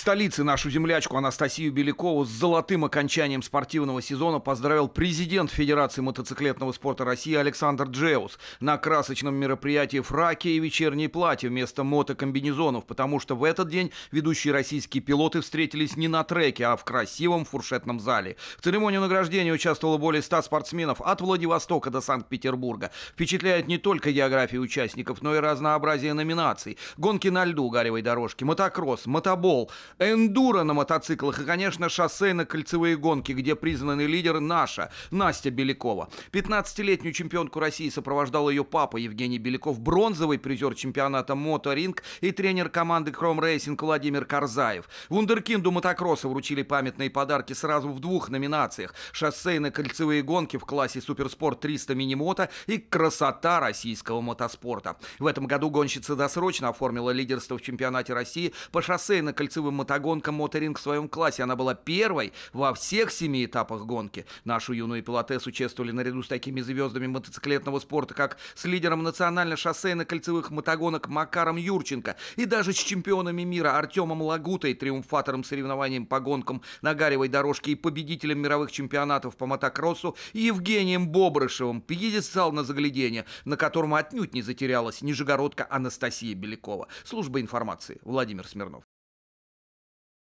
столицы нашу землячку Анастасию Белякову с золотым окончанием спортивного сезона поздравил президент Федерации мотоциклетного спорта России Александр Джеус на красочном мероприятии фраке и вечерней платье вместо мотокомбинезонов, потому что в этот день ведущие российские пилоты встретились не на треке, а в красивом фуршетном зале. В церемонии награждения участвовало более 100 спортсменов от Владивостока до Санкт-Петербурга. Впечатляет не только география участников, но и разнообразие номинаций. Гонки на льду, гаревой дорожке, мотокросс, мотобол – эндуро на мотоциклах и, конечно, шоссейно-кольцевые гонки, где признанный лидер наша, Настя Белякова. 15-летнюю чемпионку России сопровождал ее папа Евгений Беляков, бронзовый призер чемпионата Моторинг и тренер команды Chrome Racing Владимир Карзаев. Вундеркинду мотокросса вручили памятные подарки сразу в двух номинациях – шоссейно-кольцевые гонки в классе суперспорт 300 мини-мото и красота российского мотоспорта. В этом году гонщица досрочно оформила лидерство в чемпионате России по шоссейно-кольцевым мотогонка «Моторинг» в своем классе. Она была первой во всех семи этапах гонки. Нашу юную пилотессу чествовали наряду с такими звездами мотоциклетного спорта, как с лидером национально-шоссейно-кольцевых мотогонок Макаром Юрченко и даже с чемпионами мира Артемом Лагутой, триумфатором соревнований по гонкам на гаревой дорожке и победителем мировых чемпионатов по мотокроссу Евгением Бобрышевым. Пьедестал на заглядение, на котором отнюдь не затерялась нижегородка Анастасия Белякова. Служба информации. Владимир Смирнов.